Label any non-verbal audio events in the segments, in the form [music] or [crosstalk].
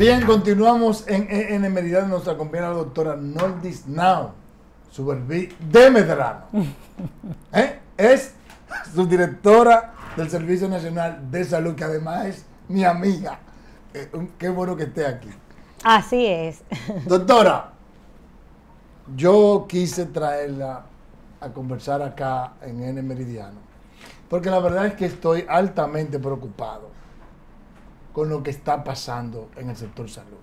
Bien, continuamos en en, Meridiano, nuestra compañera doctora Noldis Now, de Medrano. [laughs] ¿eh? Es subdirectora del Servicio Nacional de Salud, que además es mi amiga. Eh, qué bueno que esté aquí. Así es. Doctora, yo quise traerla a conversar acá en e N Meridiano, porque la verdad es que estoy altamente preocupado con lo que está pasando en el sector salud.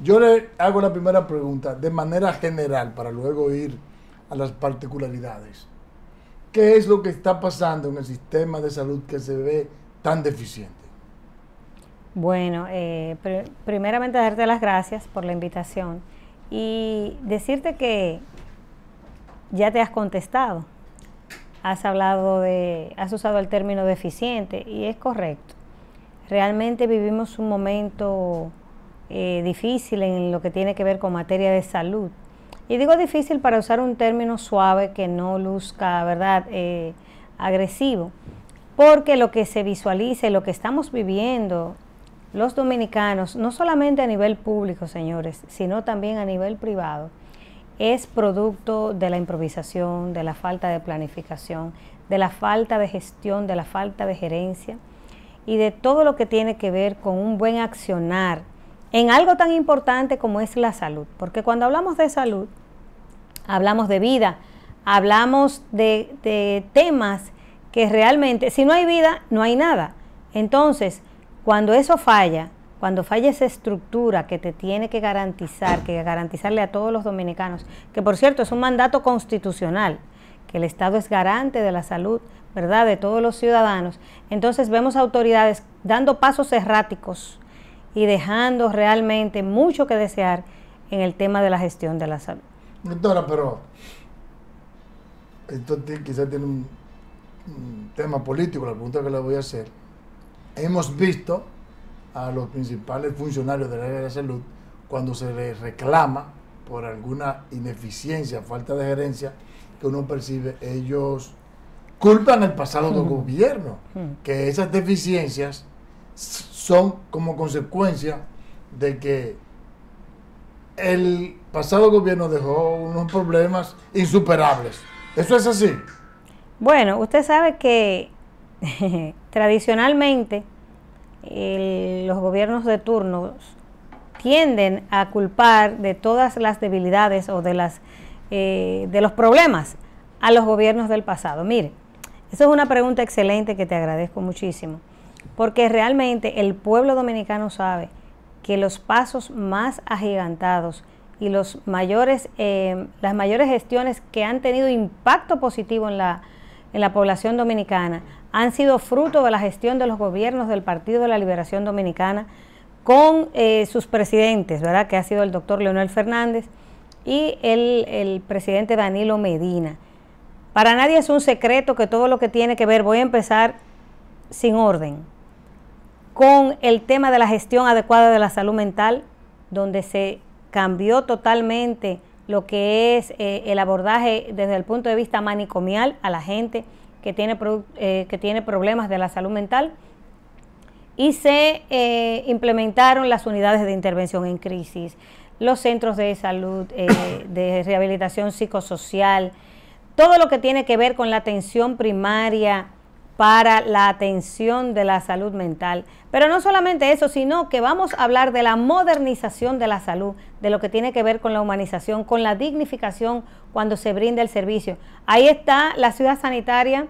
Yo le hago la primera pregunta de manera general para luego ir a las particularidades. ¿Qué es lo que está pasando en el sistema de salud que se ve tan deficiente? Bueno, eh, primeramente darte las gracias por la invitación y decirte que ya te has contestado. Has hablado de, has usado el término deficiente y es correcto. Realmente vivimos un momento eh, difícil en lo que tiene que ver con materia de salud. Y digo difícil para usar un término suave que no luzca, ¿verdad?, eh, agresivo, porque lo que se visualiza y lo que estamos viviendo los dominicanos, no solamente a nivel público, señores, sino también a nivel privado, es producto de la improvisación, de la falta de planificación, de la falta de gestión, de la falta de gerencia y de todo lo que tiene que ver con un buen accionar en algo tan importante como es la salud. Porque cuando hablamos de salud, hablamos de vida, hablamos de, temas que realmente, si no hay vida, no hay nada. Entonces, cuando eso falla, cuando falla esa estructura que te tiene que garantizar, que garantizarle a todos los dominicanos, que por cierto es un mandato constitucional, que el Estado es garante de la salud, ¿verdad? De todos los ciudadanos. Entonces vemos autoridades dando pasos erráticos y dejando realmente mucho que desear en el tema de la gestión de la salud. Doctora, pero esto quizás tiene un, tema político, la pregunta que le voy a hacer. Hemos visto a los principales funcionarios del área de salud cuando se les reclama por alguna ineficiencia, falta de gerencia que uno percibe, ellos culpan al pasado del gobierno, que esas deficiencias son como consecuencia de que el pasado gobierno dejó unos problemas insuperables. ¿Eso es así? Bueno, usted sabe que [laughs] tradicionalmente los gobiernos de turno tienden a culpar de todas las debilidades o de, las, eh, de los problemas a los gobiernos del pasado. Mire, esa es una pregunta excelente que te agradezco muchísimo, porque realmente el pueblo dominicano sabe que los pasos más agigantados y los mayores, em, las mayores gestiones que han tenido impacto positivo en la, población dominicana han sido fruto de la gestión de los gobiernos del Partido de la Liberación Dominicana con eh, sus presidentes, ¿verdad? Que ha sido el doctor Leonel Fernández y el, el presidente Danilo Medina. Para nadie es un secreto que todo lo que tiene que ver, voy a empezar sin orden, con el tema de la gestión adecuada de la salud mental, donde se cambió totalmente lo que es eh, el abordaje desde el punto de vista manicomial a la gente que tiene, eh, que tiene problemas de la salud mental y se eh, implementaron las unidades de intervención en crisis, los centros de salud, de rehabilitación psicosocial, todo lo que tiene que ver con la atención primaria para la atención de la salud mental. Pero no solamente eso, sino que vamos a hablar de la modernización de la salud, de lo que tiene que ver con la humanización, con la dignificación cuando se brinda el servicio. Ahí está la ciudad sanitaria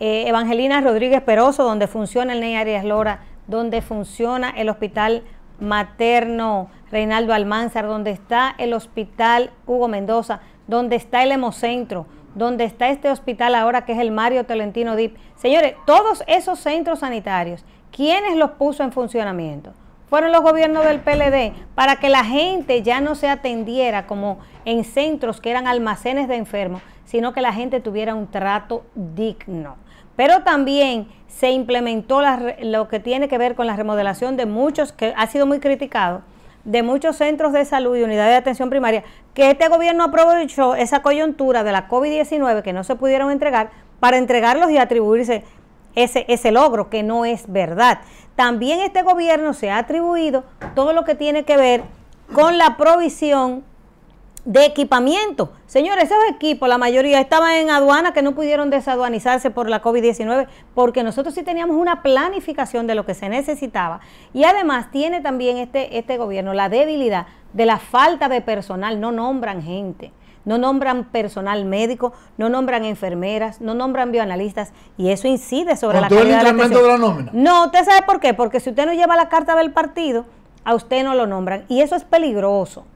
eh, Evangelina Rodríguez Peroso, donde funciona el Ney Arias Lora, donde funciona el hospital materno Reinaldo Almanzar, donde está el hospital Hugo Mendoza, donde está el Hemocentro, donde está este hospital ahora que es el Mario Tolentino DIP. Señores, todos esos centros sanitarios, ¿quiénes los puso en funcionamiento? Fueron los gobiernos del PLD para que la gente ya no se atendiera como en centros que eran almacenes de enfermos, sino que la gente tuviera un trato digno. Pero también se implementó lo que tiene que ver con la remodelación de muchos que ha sido muy criticado de muchos centros de salud y unidades de atención primaria, que este gobierno aprovechó esa coyuntura de la COVID-19 que no se pudieron entregar para entregarlos y atribuirse ese, ese logro, que no es verdad. También este gobierno se ha atribuido todo lo que tiene que ver con la provisión de equipamiento. Señores, esos equipos, la mayoría estaban en aduana que no pudieron desaduanizarse por la COVID-19, porque nosotros sí teníamos una planificación de lo que se necesitaba. Y además tiene también este, este gobierno la debilidad de la falta de personal, no nombran gente. No nombran personal médico, no nombran enfermeras, no nombran bioanalistas y eso incide sobre la calidad de la, de la nómina. No, usted sabe por qué, porque si usted no lleva la carta del partido, a usted no lo nombran y eso es peligroso.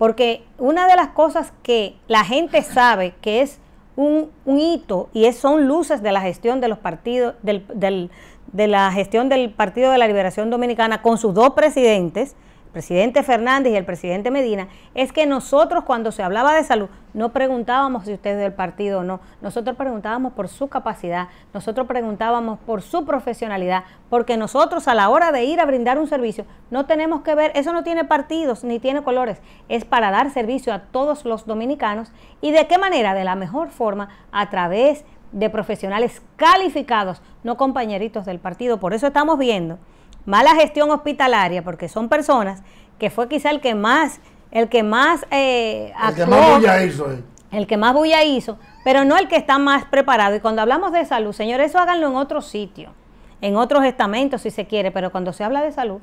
Porque una de las cosas que la gente sabe que es un, hito y es, son luces de la gestión de los partidos, de la gestión del Partido de la Liberación Dominicana con sus dos presidentes, presidente Fernández y el presidente Medina, es que nosotros cuando se hablaba de salud no preguntábamos si usted es del partido o no, nosotros preguntábamos por su capacidad, nosotros preguntábamos por su profesionalidad, porque nosotros a la hora de ir a brindar un servicio no tenemos que ver, eso no tiene partidos ni tiene colores, es para dar servicio a todos los dominicanos y de qué manera, de la mejor forma, a través de profesionales calificados, no compañeritos del partido, por eso estamos viendo mala gestión hospitalaria, porque son personas que fue quizá el que más, el que más eh, el que más bulla hizo, el que más bulla hizo, pero no el que está más preparado. Y cuando hablamos de salud, señores, eso háganlo en otro sitio, en otros estamentos si se quiere, pero cuando se habla de salud,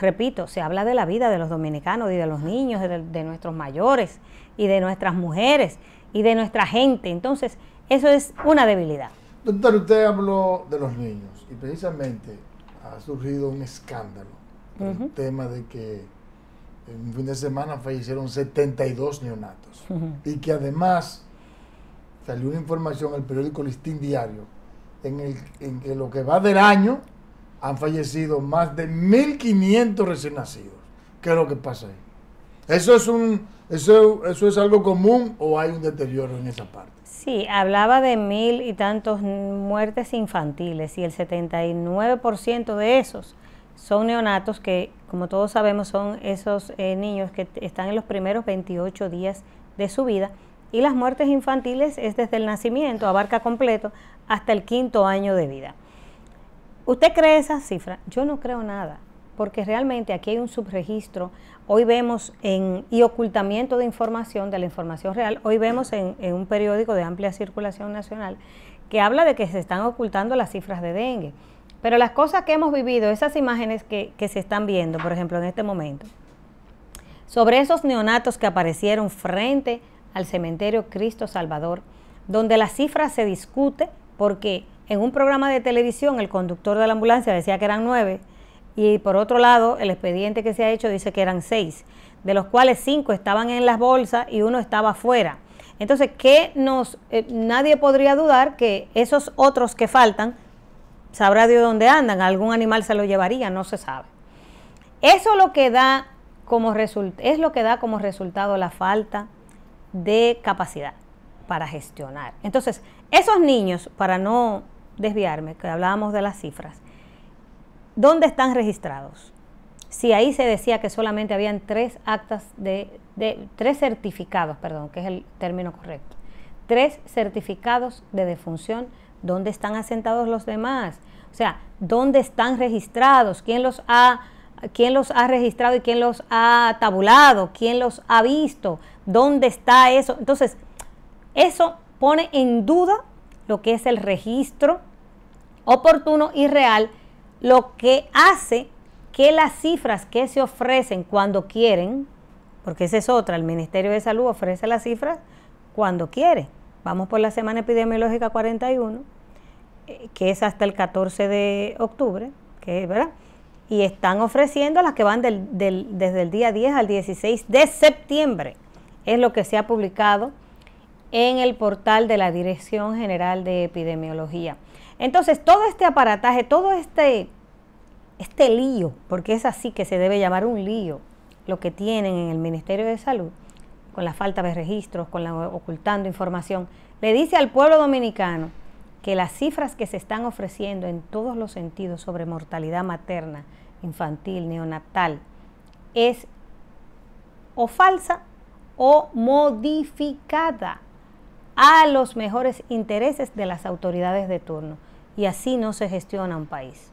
repito, se habla de la vida de los dominicanos y de los niños, de, de nuestros mayores y de nuestras mujeres y de nuestra gente. Entonces, eso es una debilidad. Doctor, usted habló de los niños y precisamente ha surgido un escándalo. El tema de que en un fin de semana fallecieron 72 neonatos. Y que además salió una información en el periódico Listín Diario en, el, que lo que va del año han fallecido más de 1.500 recién nacidos. ¿Qué es lo que pasa ahí? ¿Eso es, un, ¿Eso es algo común o hay un deterioro en esa parte? Sí, hablaba de mil y tantos muertes infantiles y el 79% de esos son neonatos que, como todos sabemos, son esos eh, niños que están en los primeros 28 días de su vida. Y las muertes infantiles es desde el nacimiento, abarca completo, hasta el quinto año de vida. ¿Usted cree esa cifra? Yo no creo nada porque realmente aquí hay un subregistro. Hoy vemos en, y ocultamiento de información, de la información real, hoy vemos en, un periódico de amplia circulación nacional que habla de que se están ocultando las cifras de dengue. Pero las cosas que hemos vivido, esas imágenes que, que se están viendo, por ejemplo, en este momento, sobre esos neonatos que aparecieron frente al cementerio Cristo Salvador, donde la cifra se discute porque en un programa de televisión el conductor de la ambulancia decía que eran nueve, y por otro lado el expediente que se ha hecho dice que eran seis, de los cuales cinco estaban en las bolsas y uno estaba afuera. Entonces, que nos, eh, nadie podría dudar que esos otros que faltan, sabrá de dónde andan, algún animal se lo llevaría, no se sabe. Eso lo que da como es lo que da como resultado la falta de capacidad para gestionar. Entonces, esos niños, para no desviarme, que hablábamos de las cifras, ¿Dónde están registrados? Si ahí se decía que solamente habían tres actas de, tres certificados, perdón, que es el término correcto, tres certificados de defunción, ¿dónde están asentados los demás? O sea, ¿dónde están registrados? ¿Quién los ha quién los ha registrado y quién los ha tabulado, quién los ha visto, dónde está eso. Entonces, eso pone en duda lo que es el registro oportuno y real lo que hace que las cifras que se ofrecen cuando quieren, porque esa es otra, el Ministerio de Salud ofrece las cifras cuando quiere. Vamos por la semana epidemiológica 41, eh, que es hasta el 14 de octubre, ¿verdad? Y están ofreciendo las que van desde el día 10 al 16 de septiembre. Es lo que se ha publicado en el portal de la Dirección General de Epidemiología. Entonces, todo este aparataje, todo este, este, lío, porque es así que se debe llamar un lío, lo que tienen en el Ministerio de Salud, con la falta de registros, con la ocultando información, le dice al pueblo dominicano que las cifras que se están ofreciendo en todos los sentidos sobre mortalidad materna, infantil, neonatal, es o falsa o modificada a los mejores intereses de las autoridades de turno y así no se gestiona un país.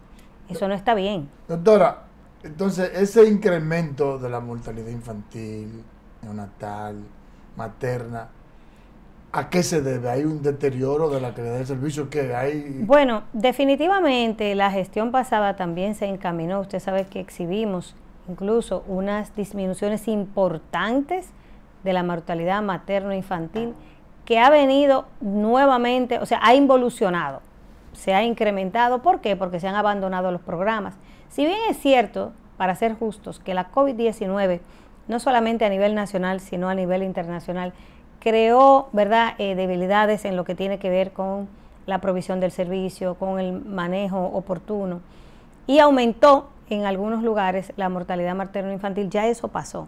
Eso no está bien. Doctora, entonces ese incremento de la mortalidad infantil, neonatal, materna, ¿A qué se debe? ¿Hay un deterioro de la calidad del servicio que hay? Bueno, definitivamente la gestión pasada también se encaminó. Usted sabe que exhibimos incluso unas disminuciones importantes de la mortalidad materno-infantil que ha venido nuevamente, o sea, ha involucionado se ha incrementado. ¿Por qué? Porque se han abandonado los programas. Si bien es cierto, para ser justos, que la COVID-19, no solamente a nivel nacional, sino a nivel internacional, creó ¿verdad? Eh, debilidades en lo que tiene que ver con la provisión del servicio, con el manejo oportuno y aumentó en algunos lugares la mortalidad materno-infantil, ya eso pasó.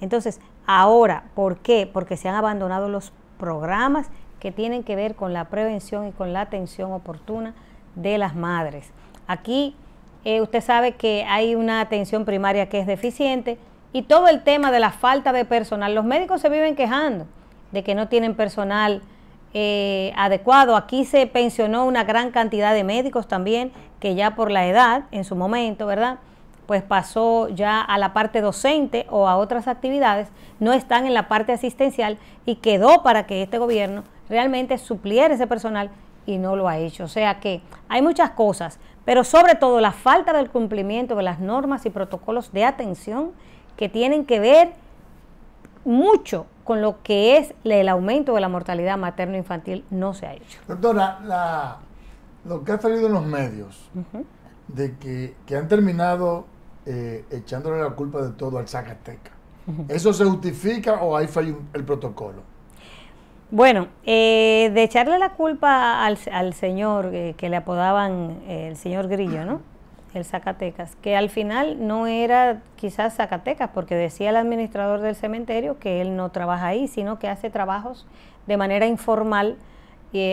Entonces, ahora, ¿por qué? Porque se han abandonado los programas que tienen que ver con la prevención y con la atención oportuna de las madres. Aquí eh, usted sabe que hay una atención primaria que es deficiente y todo el tema de la falta de personal. Los médicos se viven quejando de que no tienen personal eh, adecuado. Aquí se pensionó una gran cantidad de médicos también, que ya por la edad en su momento, ¿verdad? pues pasó ya a la parte docente o a otras actividades, no están en la parte asistencial y quedó para que este gobierno realmente supliera ese personal y no lo ha hecho. O sea que hay muchas cosas, pero sobre todo la falta del cumplimiento de las normas y protocolos de atención que tienen que ver mucho con lo que es el aumento de la mortalidad materno-infantil no se ha hecho. Doctora, lo que ha salido en los medios, de que, que han terminado eh, echándole la culpa de todo al Zacatecas... ¿Eso se justifica o ahí falló el protocolo? Bueno, eh, de echarle la culpa al, señor eh, que le apodaban el señor Grillo, ¿no? El Zacatecas, que al final no era quizás Zacatecas, porque decía el administrador del cementerio que él no trabaja ahí, sino que hace trabajos de manera informal,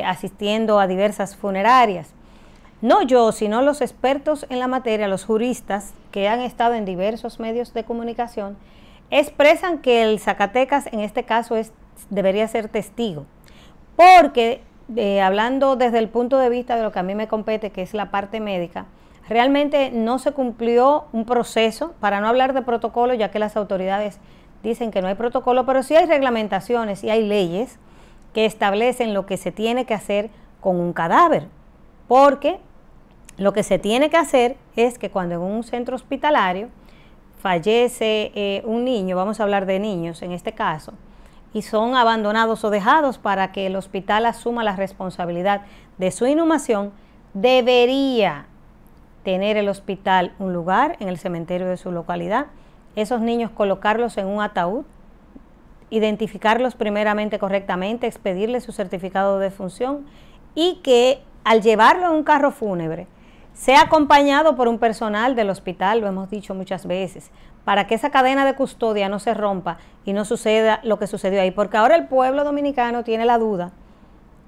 asistiendo a diversas funerarias. No yo, sino los expertos en la materia, los juristas que han estado en diversos medios de comunicación, expresan que el Zacatecas en este caso debería ser testigo, porque eh, hablando desde el punto de vista de lo que a mí me compete, que es la parte médica, realmente no se cumplió un proceso, para no hablar de protocolo, ya que las autoridades dicen que no hay protocolo, pero sí hay reglamentaciones y hay leyes que establecen lo que se tiene que hacer con un cadáver, porque lo que se tiene que hacer es que cuando en un centro hospitalario fallece eh, un niño, vamos a hablar de niños en este caso, y son abandonados o dejados para que el hospital asuma la responsabilidad de su inhumación, debería tener el hospital un lugar en el cementerio de su localidad, esos niños colocarlos en un ataúd, identificarlos primeramente correctamente, expedirles su certificado de función y que al llevarlo en un carro fúnebre, sea acompañado por un personal del hospital, lo hemos dicho muchas veces, para que esa cadena de custodia no se rompa y no suceda lo que sucedió ahí. Porque ahora el pueblo dominicano tiene la duda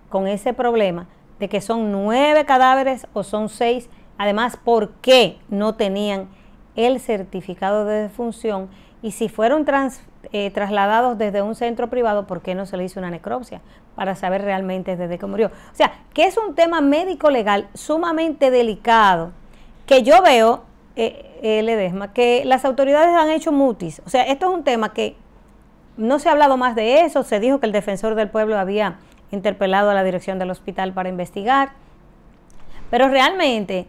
con ese problema de que son nueve cadáveres o son seis. Además, ¿por qué no tenían el certificado de defunción? Y si fueron transferidos. Eh, trasladados desde un centro privado, ¿por qué no se le hizo una necropsia? Para saber realmente desde que murió. O sea, que es un tema médico-legal sumamente delicado, que yo veo, eh, eh, Ledesma, que las autoridades han hecho mutis. O sea, esto es un tema que no se ha hablado más de eso, se dijo que el defensor del pueblo había interpelado a la dirección del hospital para investigar, pero realmente,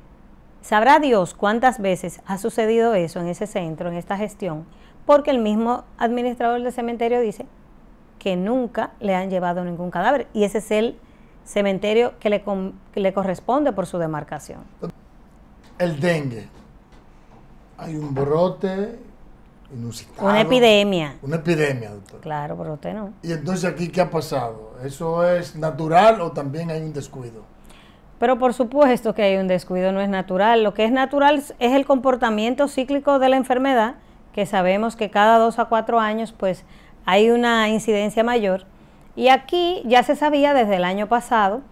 sabrá Dios cuántas veces ha sucedido eso en ese centro, en esta gestión porque el mismo administrador del cementerio dice que nunca le han llevado ningún cadáver y ese es el cementerio que le, corresponde por su demarcación. El dengue. Hay un brote inusitado. Una epidemia. Una epidemia, doctor. Claro, brote no. Y entonces aquí, ¿qué ha pasado? ¿Eso es natural o también hay un descuido? Pero por supuesto que hay un descuido, no es natural. Lo que es natural es el comportamiento cíclico de la enfermedad que sabemos que cada dos a cuatro años pues hay una incidencia mayor. Y aquí ya se sabía desde el año pasado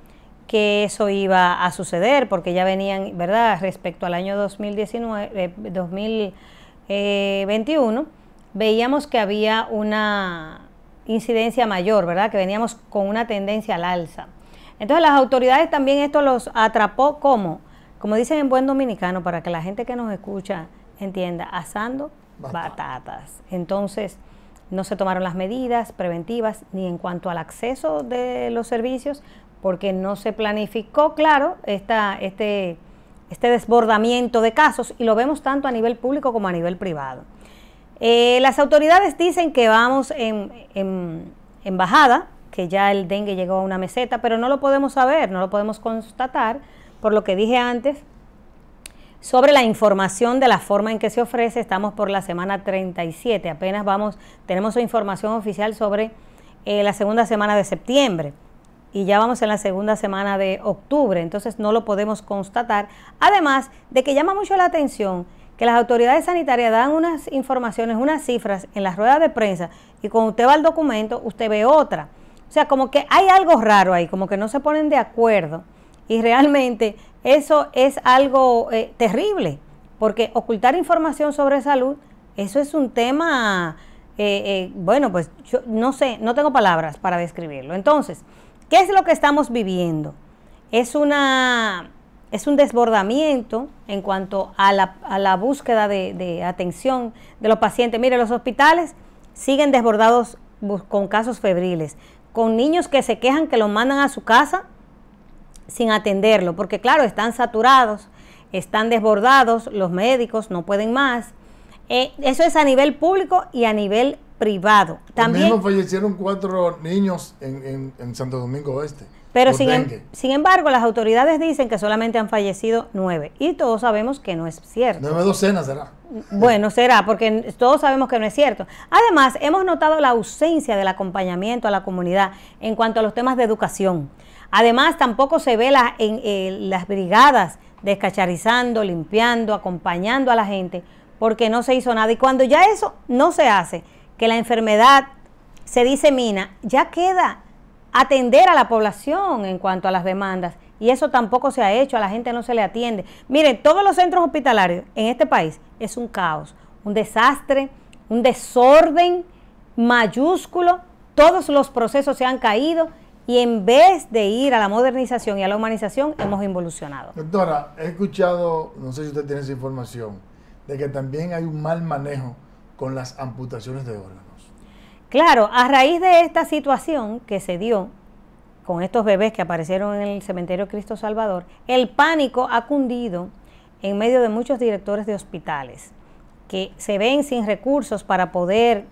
que eso iba a suceder, porque ya venían, ¿verdad? Respecto al año 2019, 2021, eh, eh, veíamos que había una incidencia mayor, ¿verdad? Que veníamos con una tendencia al alza. Entonces las autoridades también esto los atrapó como, como dicen en buen dominicano, para que la gente que nos escucha entienda, asando batatas. Entonces, no se tomaron las medidas preventivas ni en cuanto al acceso de los servicios, porque no se planificó, claro, esta, este, este desbordamiento de casos y lo vemos tanto a nivel público como a nivel privado. Eh, las autoridades dicen que vamos en, en, en, bajada, que ya el dengue llegó a una meseta, pero no lo podemos saber, no lo podemos constatar, por lo que dije antes, sobre la información de la forma en que se ofrece. Estamos por la semana 37, apenas vamos, tenemos información oficial sobre eh, la segunda semana de septiembre y ya vamos en la segunda semana de octubre, entonces no lo podemos constatar. Además de que llama mucho la atención que las autoridades sanitarias dan unas informaciones, unas cifras en las ruedas de prensa y cuando usted va al documento usted ve otra. O sea, como que hay algo raro ahí, como que no se ponen de acuerdo y realmente eso es algo eh, terrible, porque ocultar información sobre salud, eso es un tema, eh, eh, bueno, pues yo no sé, no tengo palabras para describirlo. Entonces, ¿qué es lo que estamos viviendo? Es una es un desbordamiento en cuanto a la, a la búsqueda de, de, atención de los pacientes. Mire, los hospitales siguen desbordados con casos febriles, con niños que se quejan que los mandan a su casa sin atenderlo, porque claro, están saturados, están desbordados, los médicos no pueden más. Eh, eso es a nivel público y a nivel privado. También fallecieron cuatro niños en, Santo Domingo Oeste. Pero sin, em- sin, embargo, las autoridades dicen que solamente han fallecido nueve. Y todos sabemos que no es cierto. Nueve docenas será. Bueno, será, porque todos sabemos que no es cierto. Además, hemos notado la ausencia del acompañamiento a la comunidad en cuanto a los temas de educación. Además, tampoco se ve en, eh, las brigadas descacharizando, limpiando, acompañando a la gente, porque no se hizo nada. Y cuando ya eso no se hace, que la enfermedad se disemina, ya queda atender a la población en cuanto a las demandas. Y eso tampoco se ha hecho, a la gente no se le atiende. Miren, todos los centros hospitalarios en este país es un caos, un desastre, un desorden mayúsculo. Todos los procesos se han caído y en vez de ir a la modernización y a la humanización, hemos involucionado. Doctora, he escuchado, no sé si usted tiene esa información, de que también hay un mal manejo con las amputaciones de órganos. Claro, a raíz de esta situación que se dio con estos bebés que aparecieron en el cementerio Cristo Salvador, el pánico ha cundido en medio de muchos directores de hospitales que se ven sin recursos para poder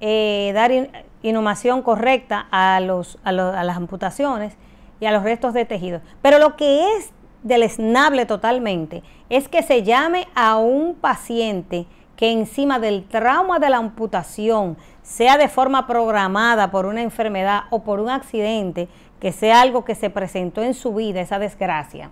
eh, dar inhumación correcta a, los, a, las amputaciones y a los restos de tejidos. Pero lo que es deleznable totalmente es que se llame a un paciente que encima del trauma de la amputación, sea de forma programada por una enfermedad o por un accidente, que sea algo que se presentó en su vida, esa desgracia,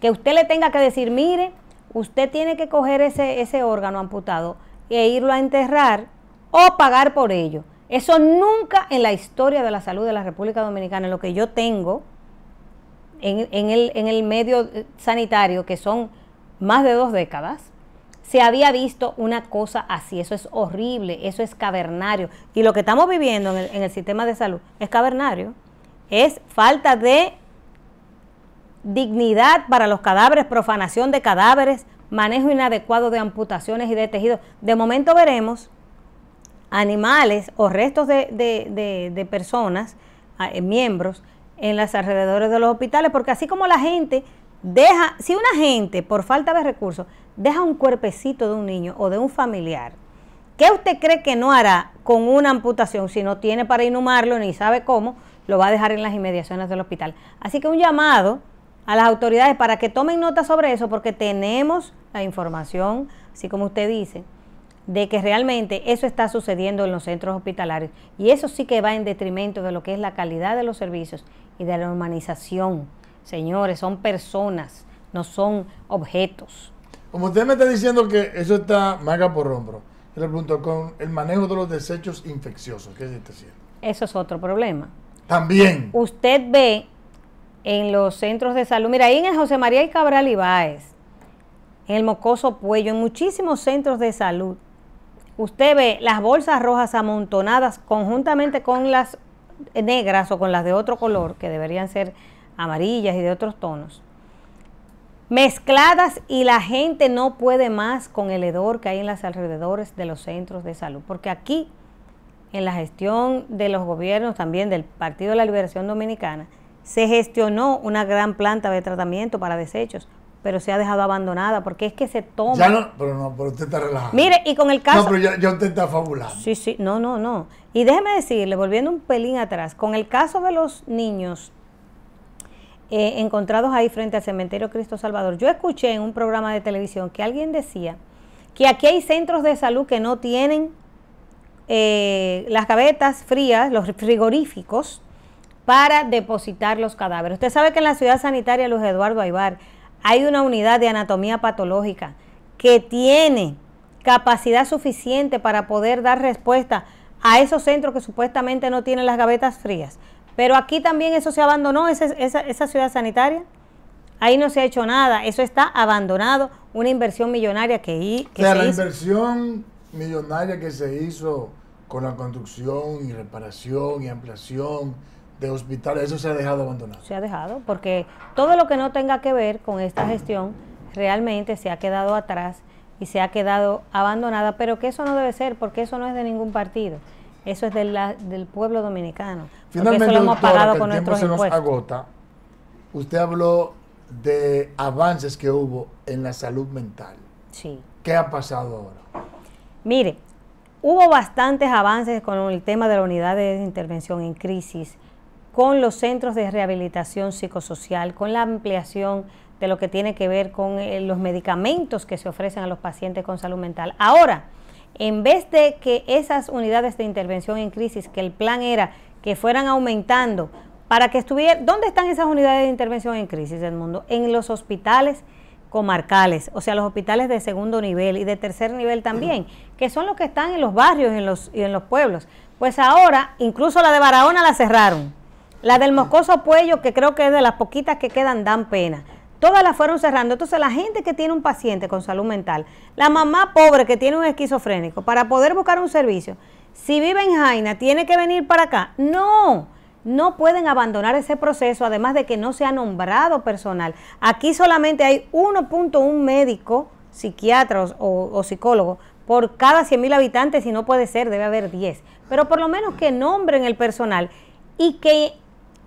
que usted le tenga que decir, mire, usted tiene que coger ese, ese órgano amputado e irlo a enterrar o pagar por ello. Eso nunca en la historia de la salud de la República Dominicana, en lo que yo tengo en, el, medio eh, sanitario, que son más de dos décadas, se había visto una cosa así. Eso es horrible, eso es cavernario. Y lo que estamos viviendo en el, en el sistema de salud es cavernario. Es falta de dignidad para los cadáveres, profanación de cadáveres, manejo inadecuado de amputaciones y de tejidos. De momento veremos animales o restos de, personas, eh, miembros, en las alrededores de los hospitales, porque así como la gente deja, si una gente por falta de recursos deja un cuerpecito de un niño o de un familiar, ¿qué usted cree que no hará con una amputación si no tiene para inhumarlo ni sabe cómo? Lo va a dejar en las inmediaciones del hospital. Así que un llamado a las autoridades para que tomen nota sobre eso porque tenemos la información, así como usted dice, de que realmente eso está sucediendo en los centros hospitalarios. Y eso sí que va en detrimento de lo que es la calidad de los servicios y de la humanización. Señores, son personas, no son objetos. Como usted me está diciendo que eso está maga por hombro, le pregunto con el manejo de los desechos infecciosos, ¿qué es está Eso es otro problema. También. Usted ve en los centros de salud, mira, ahí en José María y Cabral Ibáez, en el Mocoso Puello, en muchísimos centros de salud, usted ve las bolsas rojas amontonadas conjuntamente con las negras o con las de otro color, que deberían ser amarillas y de otros tonos, mezcladas y la gente no puede más con el hedor que hay en los alrededores de los centros de salud, porque aquí, en la gestión de los gobiernos también del Partido de la Liberación Dominicana, se gestionó una gran planta de tratamiento para desechos pero se ha dejado abandonada, porque es que se toma. Ya no, pero no, pero usted está relajado. Mire, y con el caso. No, pero yo, usted está fabulado. Sí, sí, no, no, no. Y déjeme decirle, volviendo un pelín atrás, con el caso de los niños eh, encontrados ahí frente al cementerio Cristo Salvador, yo escuché en un programa de televisión que alguien decía que aquí hay centros de salud que no tienen eh, las gavetas frías, los frigoríficos, para depositar los cadáveres. Usted sabe que en la ciudad sanitaria Luis Eduardo Aybar hay una unidad de anatomía patológica que tiene capacidad suficiente para poder dar respuesta a esos centros que supuestamente no tienen las gavetas frías. Pero aquí también eso se abandonó, esa, ciudad sanitaria. Ahí no se ha hecho nada, eso está abandonado, una inversión millonaria que, hizo. o sea, la inversión millonaria que se hizo con la construcción y reparación y ampliación de hospitales, eso se ha dejado abandonado. Se ha dejado, porque todo lo que no tenga que ver con esta gestión realmente se ha quedado atrás y se ha quedado abandonada, pero que eso no debe ser, porque eso no es de ningún partido, eso es del pueblo dominicano. Finalmente, se nos agota. Usted habló de avances que hubo en la salud mental. Sí. ¿Qué ha pasado ahora? Mire, hubo bastantes avances con el tema de la unidad de intervención en crisis, con los centros de rehabilitación psicosocial, con la ampliación de lo que tiene que ver con eh, los medicamentos que se ofrecen a los pacientes con salud mental. Ahora, en vez de que esas unidades de intervención en crisis, que el plan era que fueran aumentando para que estuviera, ¿dónde están esas unidades de intervención en crisis del mundo? En los hospitales comarcales, o sea, los hospitales de segundo nivel y de tercer nivel también, que son los que están en los barrios en los, y en los pueblos. Pues ahora, incluso la de Barahona la cerraron. La del Moscoso Puello, que creo que es de las poquitas que quedan, dan pena. Todas las fueron cerrando. Entonces, la gente que tiene un paciente con salud mental, la mamá pobre que tiene un esquizofrénico, para poder buscar un servicio, si vive en Jaina, tiene que venir para acá. No, no pueden abandonar ese proceso, además de que no se ha nombrado personal. Aquí solamente hay 1.1 médico, psiquiatra o, o psicólogo por cada 100.000 habitantes, si no puede ser, debe haber 10. Pero por lo menos que nombren el personal y que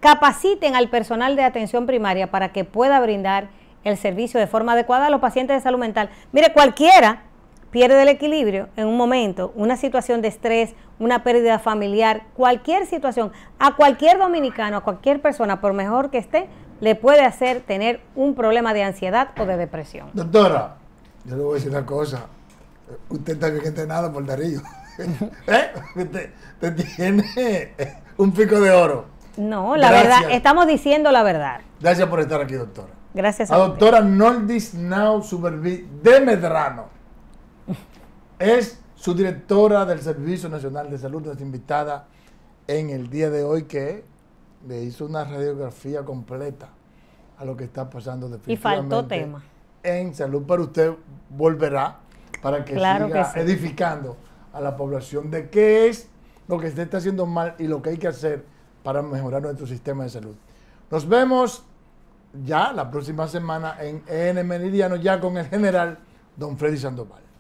capaciten al personal de atención primaria para que pueda brindar el servicio de forma adecuada a los pacientes de salud mental. Mire, cualquiera pierde el equilibrio en un momento, una situación de estrés, una pérdida familiar, cualquier situación, a cualquier dominicano, a cualquier persona, por mejor que esté, le puede hacer tener un problema de ansiedad o de depresión. Doctora, yo le voy a decir una cosa. Usted está bien entrenado por Darío. [laughs] ¿Eh? usted tiene un pico de oro. No, la verdad, estamos diciendo la verdad. Gracias por estar aquí, doctora. Gracias a, doctora usted. Noldis Now de Medrano. [laughs] Es su directora del Servicio Nacional de Salud, nuestra invitada en el día de hoy, que le hizo una radiografía completa a lo que está pasando definitivamente. Y faltó tema. En salud, para usted volverá para que siga edificando a la población de qué es lo que se está haciendo mal y lo que hay que hacer para mejorar nuestro sistema de salud. Nos vemos ya la próxima semana en EN Meridiano, ya con el general don Freddy Sandoval.